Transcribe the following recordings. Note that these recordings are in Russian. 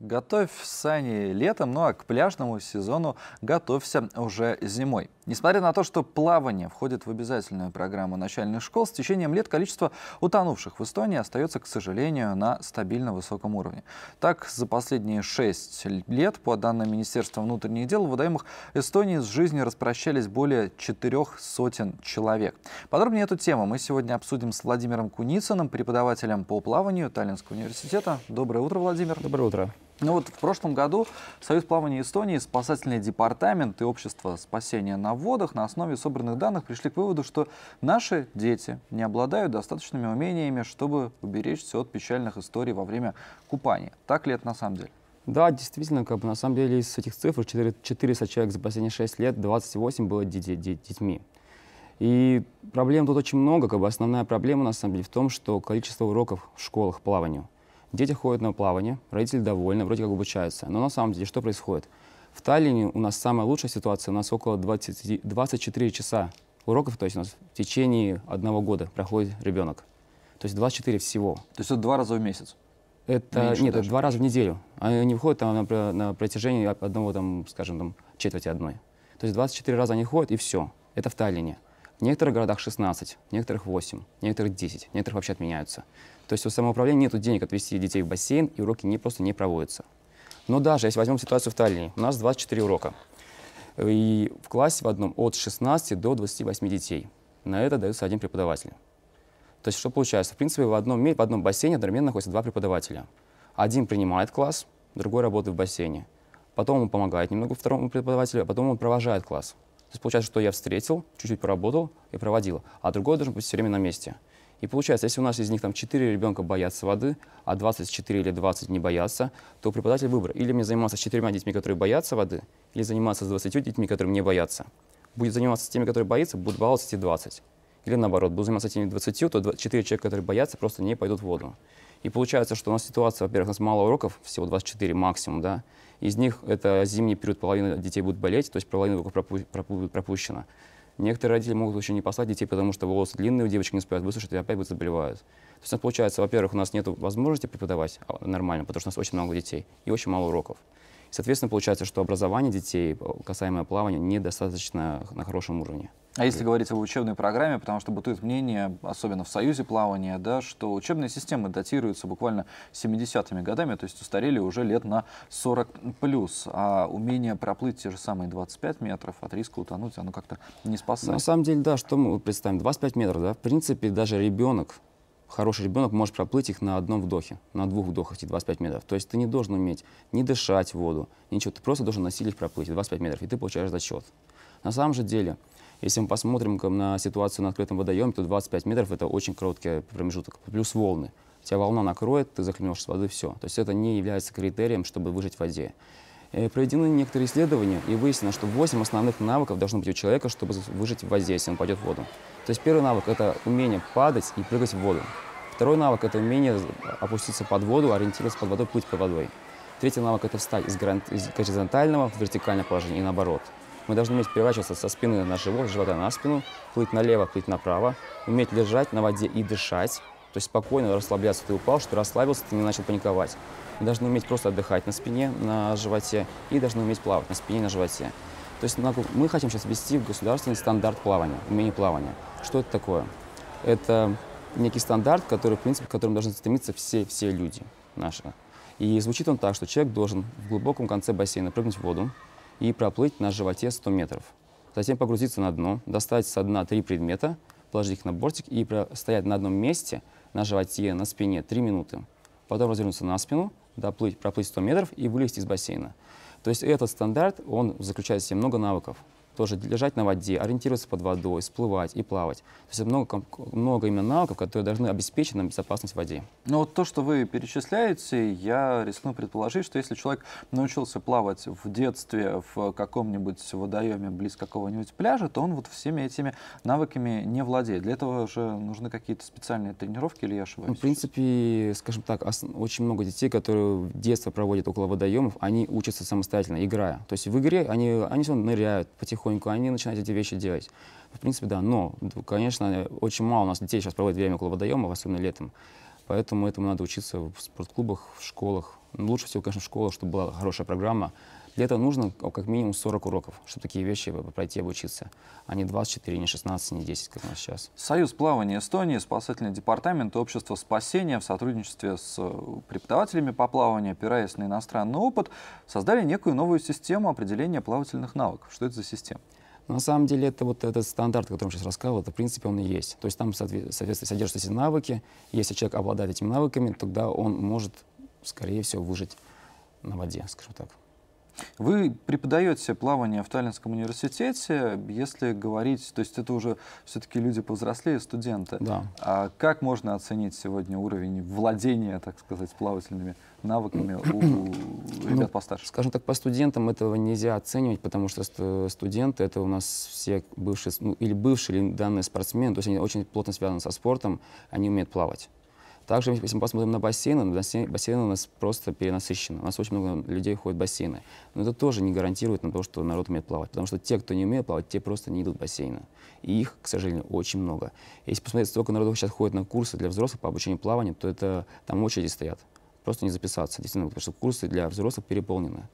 Готовь сани летом, ну а к пляжному сезону готовься уже зимой. Несмотря на то, что плавание входит в обязательную программу начальных школ, с течением лет количество утонувших в Эстонии остается, к сожалению, на стабильно высоком уровне. Так, за последние шесть лет, по данным Министерства внутренних дел, в водоемах Эстонии с жизнью распрощались более четырех сотен человек. Подробнее эту тему мы сегодня обсудим с Владимиром Куницыным, преподавателем по плаванию Таллинского университета. Доброе утро, Владимир. Доброе утро. Ну вот в прошлом году Союз плавания Эстонии, спасательный департамент и общество спасения на водах на основе собранных данных пришли к выводу, что наши дети не обладают достаточными умениями, чтобы уберечься от печальных историй во время купания. Так ли это на самом деле? Да, действительно, как бы на самом деле из этих цифр 400 человек за последние 6 лет, 28 было детьми. И проблем тут очень много. Как бы основная проблема на самом деле в том, что количество уроков в школах плаванию – Дети ходят на плавание, родители довольны, вроде как обучаются. Но на самом деле что происходит? В Таллине у нас самая лучшая ситуация, у нас около 20, 24 часа уроков, то есть у нас в течение одного года проходит ребенок. То есть 24 всего. То есть это два раза в месяц? Это, Меньше нет, даже. это два раза в неделю. Они выходят там, на, на протяжении одного, там, скажем, там, четверти одной. То есть 24 раза они ходят, и все. Это в Таллине. В некоторых городах 16, в некоторых 8, в некоторых 10, в некоторых вообще отменяются. То есть у самоуправления нет денег отвести детей в бассейн, и уроки не, просто не проводятся. Но даже если возьмем ситуацию в Таллине, у нас 24 урока. И в классе в одном от 16 до 28 детей. На это дается один преподаватель. То есть что получается? В принципе, в одном, в одном бассейне одновременно находятся два преподавателя. Один принимает класс, другой работает в бассейне. Потом он помогает немного второму преподавателю, а потом он провожает класс. То есть получается, что я встретил, чуть-чуть поработал и проводил, а другой должен быть все время на месте. И получается, если у нас из них там 4 ребенка боятся воды, а 24 или 20 не боятся, то преподаватель выбор. Или мне заниматься с четырьмя детьми, которые боятся воды, или заниматься с 20 детьми, которые не боятся. Будет заниматься с теми, которые боятся, будут баловаться эти 20. Или наоборот, будут заниматься теми 20, то 4 человека, которые боятся, просто не пойдут в воду. И получается, что у нас ситуация, во-первых, у нас мало уроков, всего 24 максимум, да. Из них это зимний период, половина детей будут болеть, то есть половина уроков пропу пропу пропущена. Некоторые родители могут вообще не послать детей, потому что волосы длинные, у девочек не успевают высушить, и опять будут заболевают. То есть у нас получается, во-первых, у нас нет возможности преподавать а, нормально, потому что у нас очень много детей и очень мало уроков. Соответственно, получается, что образование детей, э, касаемое плавания, недостаточно на хорошем уровне. А если говорить об учебной программе, потому что бытует мнение, особенно в Союзе плавания, да, что учебные системы датируются буквально 70-ми годами, то есть устарели уже лет на 40 плюс, а умение проплыть те же самые 25 метров от риска утонуть, оно как-то не спасает. На самом деле, да, что мы представим, 25 метров, да, в принципе, даже ребенок, хороший ребенок может проплыть их на одном вдохе, на двух вдохах, эти 25 метров. То есть ты не должен уметь не дышать в воду, ничего. Ты просто должен насилить проплыть 25 метров, и ты получаешь зачет. На самом же деле, если мы посмотрим на ситуацию на открытом водоеме, то 25 метров – это очень короткий промежуток, плюс волны. Тебя волна накроет, ты захлебнешься с воды, все. То есть это не является критерием, чтобы выжить в воде. Э, проведены некоторые исследования, и выяснено, что 8 основных навыков должно быть у человека, чтобы выжить в воде, если он пойдет в воду. То есть первый навык – это умение падать и прыгать в воду. Второй навык – это умение опуститься под воду, ориентироваться под водой, плыть под водой. Третий навык – это встать из, горизонтального в вертикальное положение и наоборот. Мы должны уметь переворачиваться со спины на живот, живота на спину, плыть налево, плыть направо, уметь лежать на воде и дышать, то есть спокойно расслабляться, ты упал, что ты расслабился, ты не начал паниковать. Мы должны уметь просто отдыхать на спине, на животе и должны уметь плавать на спине, на животе. То есть мы хотим сейчас ввести в государственный стандарт плавания, умение плавания. Что это такое? Это некий стандарт, который, в принципе, к которому должны стремиться все, все люди наши. И звучит он так, что человек должен в глубоком конце бассейна прыгнуть в воду и проплыть на животе 100 метров. Затем погрузиться на дно, достать со дна три предмета, положить их на бортик и стоять на одном месте, на животе, на спине 3 минуты. Потом развернуться на спину, доплыть, проплыть 100 метров и вылезти из бассейна. То есть этот стандарт, он заключает в себе много навыков тоже лежать на воде, ориентироваться под водой, всплывать и плавать. То есть много, много именно навыков, которые должны обеспечить нам безопасность в воде. Ну вот то, что вы перечисляете, я рискну предположить, что если человек научился плавать в детстве в каком-нибудь водоеме близ какого-нибудь пляжа, то он вот всеми этими навыками не владеет. Для этого же нужны какие-то специальные тренировки, или я ошибаюсь? Ну, в принципе, скажем так, очень много детей, которые детство проводят около водоемов, они учатся самостоятельно, играя. То есть в игре они, они все ныряют потихоньку потихоньку, они начинают эти вещи делать. В принципе, да, но, конечно, очень мало у нас детей сейчас проводят время около водоема, особенно летом. Поэтому этому надо учиться в спортклубах, в школах. Лучше всего, конечно, в школах, чтобы была хорошая программа, для этого нужно как минимум 40 уроков, чтобы такие вещи пройти обучиться, а не 24, не 16, не 10, как у нас сейчас. Союз плавания Эстонии, спасательный департамент, общество спасения в сотрудничестве с э, преподавателями по плаванию, опираясь на иностранный опыт, создали некую новую систему определения плавательных навыков. Что это за система? на самом деле это вот этот стандарт, о котором сейчас рассказывал, это в принципе он и есть. То есть там соответственно содержатся эти навыки. Если человек обладает этими навыками, тогда он может, скорее всего, выжить на воде, скажем так. Вы преподаете плавание в Таллинском университете, если говорить, то есть это уже все-таки люди повзрослее, студенты. Да. А как можно оценить сегодня уровень владения, так сказать, плавательными навыками у, у ну, ребят ну, постарше? Скажем так, по студентам этого нельзя оценивать, потому что студенты это у нас все бывшие, ну, или бывшие, или данные спортсмены, то есть они очень плотно связаны со спортом, они умеют плавать. Также, если мы посмотрим на бассейны, бассейны у нас просто перенасыщены. У нас очень много людей ходят в бассейны. Но это тоже не гарантирует на то, что народ умеет плавать. Потому что те, кто не умеет плавать, те просто не идут в бассейны. И их, к сожалению, очень много. Если посмотреть, сколько народу сейчас ходит на курсы для взрослых по обучению плаванию, то это там очереди стоят. Просто не записаться, действительно, потому что курсы для взрослых переполнены.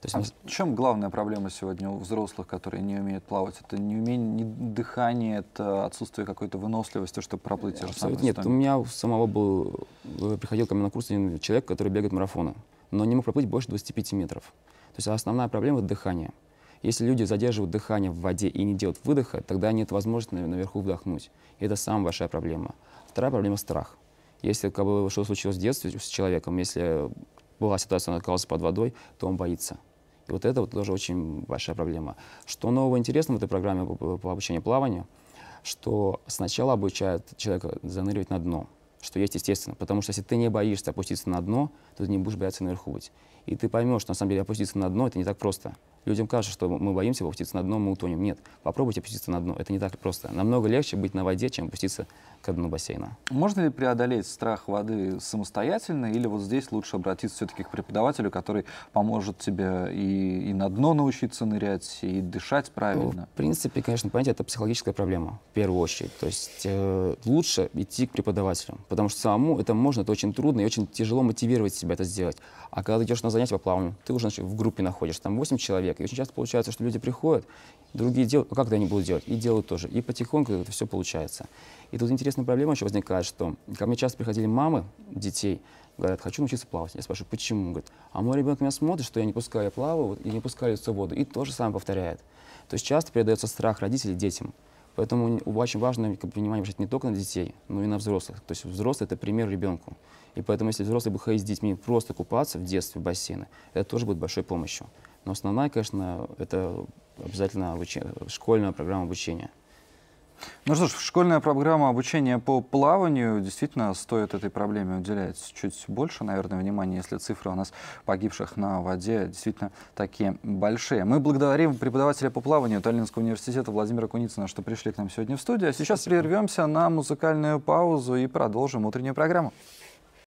То есть, а в чем главная проблема сегодня у взрослых, которые не умеют плавать? Это не умение, не дыхание, это отсутствие какой-то выносливости, чтобы проплыть же самые Нет, у меня у самого был, э, приходил ко мне на курс человек, который бегает марафоны, но не мог проплыть больше 25 метров. То есть основная проблема — дыхание. Если люди задерживают дыхание в воде и не делают выдоха, тогда нет возможности наверху вдохнуть. И это самая большая проблема. Вторая проблема — страх. Если как бы, что случилось в детстве с человеком, если была ситуация, он оказался под водой, то он боится. И вот это вот тоже очень большая проблема. Что нового интересного в этой программе по, обучению плаванию? Что сначала обучают человека заныривать на дно, что есть естественно. Потому что если ты не боишься опуститься на дно, то ты не будешь бояться наверху быть. И ты поймешь, что на самом деле опуститься на дно — это не так просто. Людям кажется, что мы боимся опуститься на дно, мы утонем. Нет, попробуйте опуститься на дно. Это не так просто. Намного легче быть на воде, чем опуститься к дну бассейна. Можно ли преодолеть страх воды самостоятельно, или вот здесь лучше обратиться все-таки к преподавателю, который поможет тебе и, и на дно научиться нырять, и дышать правильно? В принципе, конечно, понятие это психологическая проблема в первую очередь. То есть э, лучше идти к преподавателю, потому что самому это можно, это очень трудно и очень тяжело мотивировать себя это сделать. А когда ты идешь на занятия по плаванию, ты уже значит, в группе находишь, там 8 человек, человека. И очень часто получается, что люди приходят, другие делают, а как-то они будут делать, и делают тоже. И потихоньку это все получается. И тут интересная проблема еще возникает, что ко мне часто приходили мамы детей, говорят, хочу научиться плавать. Я спрашиваю, почему? Он говорит, а мой ребенок меня смотрит, что я не пускаю, я плаваю, вот, и не пускаю лицо в воду. И то же самое повторяет. То есть часто передается страх родителей детям. Поэтому очень важно внимание обращать не только на детей, но и на взрослых. То есть взрослый – это пример ребенку. И поэтому, если взрослый бы ходить с детьми просто купаться в детстве в бассейны, это тоже будет большой помощью. Но основная, конечно, это обязательно обучение, школьная программа обучения. Ну что ж, школьная программа обучения по плаванию действительно стоит этой проблеме уделять чуть больше, наверное, внимания, если цифры у нас погибших на воде действительно такие большие. Мы благодарим преподавателя по плаванию Таллинского университета Владимира Куницына, что пришли к нам сегодня в студию. А сейчас Спасибо. прервемся на музыкальную паузу и продолжим утреннюю программу.